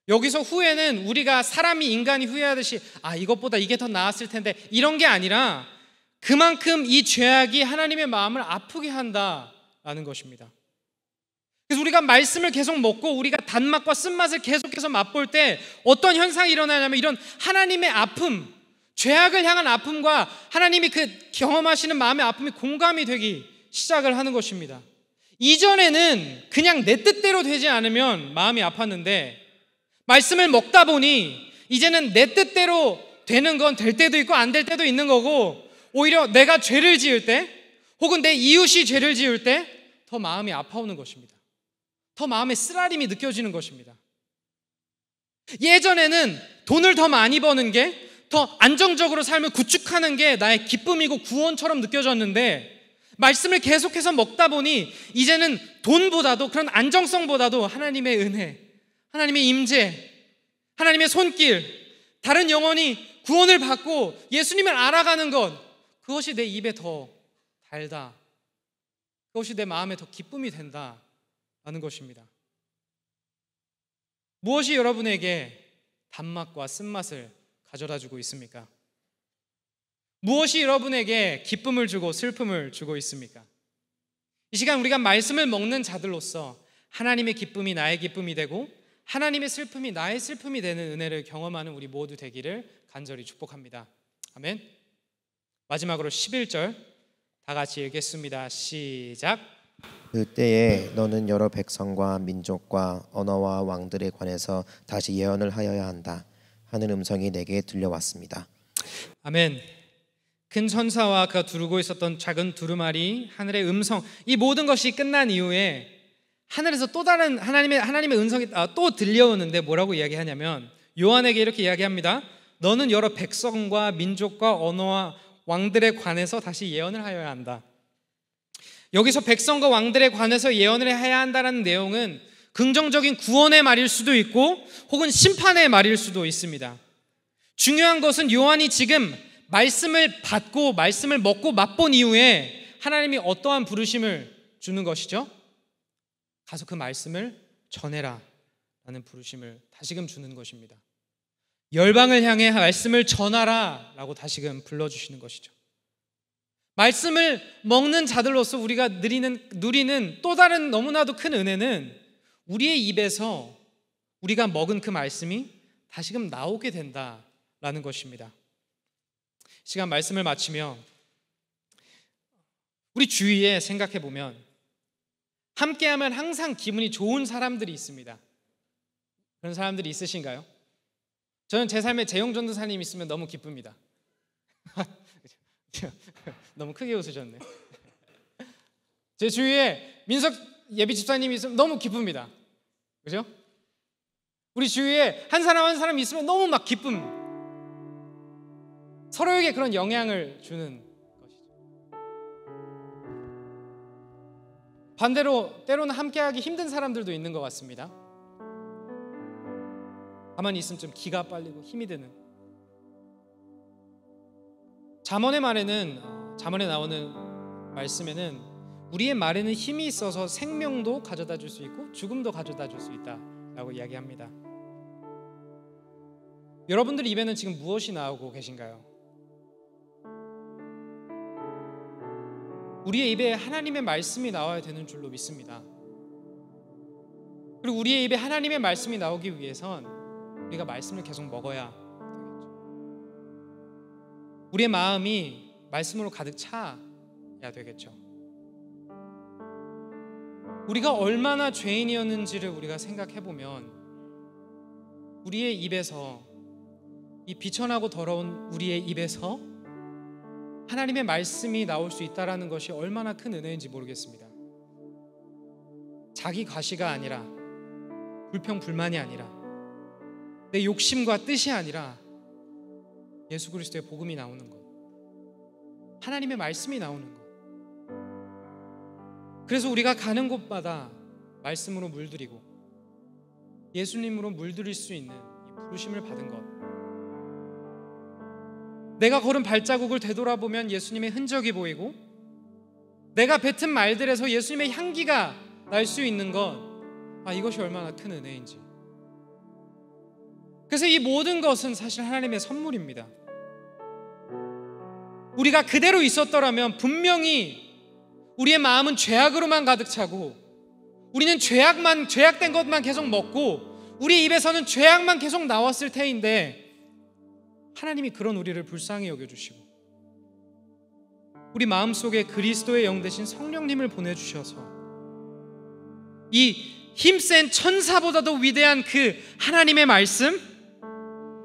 여기서 후회는 우리가 사람이 인간이 후회하듯이 아 이것보다 이게 더 나았을 텐데 이런 게 아니라 그만큼 이 죄악이 하나님의 마음을 아프게 한다라는 것입니다. 그래서 우리가 말씀을 계속 먹고 우리가 단맛과 쓴맛을 계속해서 맛볼 때 어떤 현상이 일어나냐면 이런 하나님의 아픔, 죄악을 향한 아픔과 하나님이 그 경험하시는 마음의 아픔이 공감이 되기 시작을 하는 것입니다. 이전에는 그냥 내 뜻대로 되지 않으면 마음이 아팠는데 말씀을 먹다 보니 이제는 내 뜻대로 되는 건 될 때도 있고 안 될 때도 있는 거고 오히려 내가 죄를 지을 때 혹은 내 이웃이 죄를 지을 때 더 마음이 아파오는 것입니다. 더 마음에 쓰라림이 느껴지는 것입니다. 예전에는 돈을 더 많이 버는 게 더 안정적으로 삶을 구축하는 게 나의 기쁨이고 구원처럼 느껴졌는데 말씀을 계속해서 먹다 보니 이제는 돈보다도 그런 안정성보다도 하나님의 은혜, 하나님의 임재, 하나님의 손길, 다른 영혼이 구원을 받고 예수님을 알아가는 것 그것이 내 입에 더 달다. 그것이 내 마음에 더 기쁨이 된다. 하는 것입니다. 무엇이 여러분에게 단맛과 쓴맛을 가져다 주고 있습니까? 무엇이 여러분에게 기쁨을 주고 슬픔을 주고 있습니까? 이 시간 우리가 말씀을 먹는 자들로서 하나님의 기쁨이 나의 기쁨이 되고 하나님의 슬픔이 나의 슬픔이 되는 은혜를 경험하는 우리 모두 되기를 간절히 축복합니다. 아멘. 마지막으로 11절 다 같이 읽겠습니다. 시작. 그 때에 너는 여러 백성과 민족과 언어와 왕들에 관해서 다시 예언을 하여야 한다 하는 음성이 내게 들려왔습니다. 아멘. 큰 천사와 그가 두르고 있었던 작은 두루마리, 하늘의 음성, 이 모든 것이 끝난 이후에 하늘에서 또 다른 하나님의 하나님의 음성이 아, 또 들려오는데 뭐라고 이야기하냐면 요한에게 이렇게 이야기합니다. 너는 여러 백성과 민족과 언어와 왕들에 관해서 다시 예언을 하여야 한다. 여기서 백성과 왕들에 관해서 예언을 해야 한다는 내용은 긍정적인 구원의 말일 수도 있고 혹은 심판의 말일 수도 있습니다. 중요한 것은 요한이 지금 말씀을 받고 말씀을 먹고 맛본 이후에 하나님이 어떠한 부르심을 주는 것이죠? 가서 그 말씀을 전해라 라는 부르심을 다시금 주는 것입니다. 열방을 향해 말씀을 전하라 라고 다시금 불러주시는 것이죠. 말씀을 먹는 자들로서 우리가 누리는, 누리는 또 다른 너무나도 큰 은혜는 우리의 입에서 우리가 먹은 그 말씀이 다시금 나오게 된다라는 것입니다. 시간 말씀을 마치며 우리 주위에 생각해 보면 함께하면 항상 기분이 좋은 사람들이 있습니다. 그런 사람들이 있으신가요? 저는 제 삶에 재용 전도사님 있으면 너무 기쁩니다. <laughs> 너무 크게 웃으셨네. 제 주위에 민석 예비 집사님이 있으면 너무 기쁩니다. 그죠? 우리 주위에 한 사람 한 사람이 있으면 너무 막 기쁨. 서로에게 그런 영향을 주는 것이죠. 반대로 때로는 함께하기 힘든 사람들도 있는 것 같습니다. 가만히 있으면 좀 기가 빨리고 힘이 드는. 자문의 말에는 자문에 나오는 말씀에는 우리의 말에는 힘이 있어서 생명도 가져다 줄 수 있고 죽음도 가져다 줄 수 있다라고 이야기합니다. 여러분들 입에는 지금 무엇이 나오고 계신가요? 우리의 입에 하나님의 말씀이 나와야 되는 줄로 믿습니다. 그리고 우리의 입에 하나님의 말씀이 나오기 위해선 우리가 말씀을 계속 먹어야 되겠죠. 우리의 마음이 말씀으로 가득 차야 되겠죠. 우리가 얼마나 죄인이었는지를 우리가 생각해 보면 우리의 입에서 이 비천하고 더러운 우리의 입에서 하나님의 말씀이 나올 수 있다라는 것이 얼마나 큰 은혜인지 모르겠습니다. 자기 과시가 아니라 불평 불만이 아니라 내 욕심과 뜻이 아니라 예수 그리스도의 복음이 나오는 것. 하나님의 말씀이 나오는 것. 그래서 우리가 가는 곳마다 말씀으로 물들이고 예수님으로 물들일 수 있는 부르심을 받은 것. 내가 걸은 발자국을 되돌아보면 예수님의 흔적이 보이고 내가 뱉은 말들에서 예수님의 향기가 날 수 있는 것. 아, 이것이 얼마나 큰 은혜인지. 그래서 이 모든 것은 사실 하나님의 선물입니다. 우리가 그대로 있었더라면 분명히 우리의 마음은 죄악으로만 가득 차고 우리는 죄악만 죄악된 것만 계속 먹고 우리 입에서는 죄악만 계속 나왔을 테인데 하나님이 그런 우리를 불쌍히 여겨 주시고 우리 마음속에 그리스도의 영 대신 성령님을 보내 주셔서 이 힘센 천사보다도 위대한 그 하나님의 말씀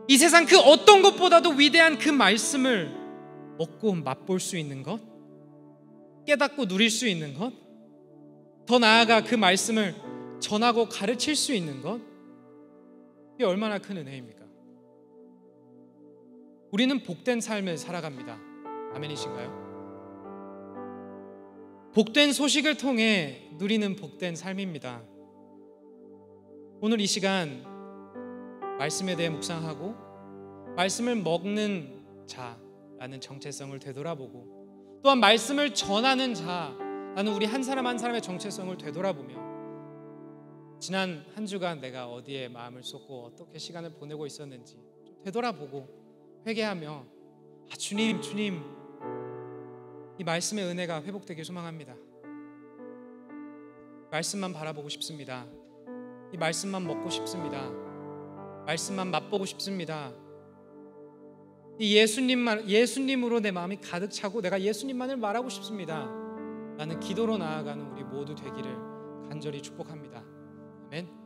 이 세상 그 어떤 것보다도 위대한 그 말씀을 먹고 맛볼 수 있는 것, 깨닫고 누릴 수 있는 것, 더 나아가 그 말씀을 전하고 가르칠 수 있는 것, 이게 얼마나 큰 은혜입니까? 우리는 복된 삶을 살아갑니다. 아멘이신가요? 복된 소식을 통해 누리는 복된 삶입니다. 오늘 이 시간 말씀에 대해 묵상하고 말씀을 먹는 자, 라는 정체성을 되돌아보고 또한 말씀을 전하는 자라는 우리 한 사람 한 사람의 정체성을 되돌아보며 지난 한 주간 내가 어디에 마음을 쏟고 어떻게 시간을 보내고 있었는지 되돌아보고 회개하며 아, 주님 주님 이 말씀의 은혜가 회복되길 소망합니다. 말씀만 바라보고 싶습니다. 이 말씀만 먹고 싶습니다. 말씀만 맛보고 싶습니다. 예수님만 예수님으로 내 마음이 가득 차고 내가 예수님만을 말하고 싶습니다. 라는 기도로 나아가는 우리 모두 되기를 간절히 축복합니다. 아멘.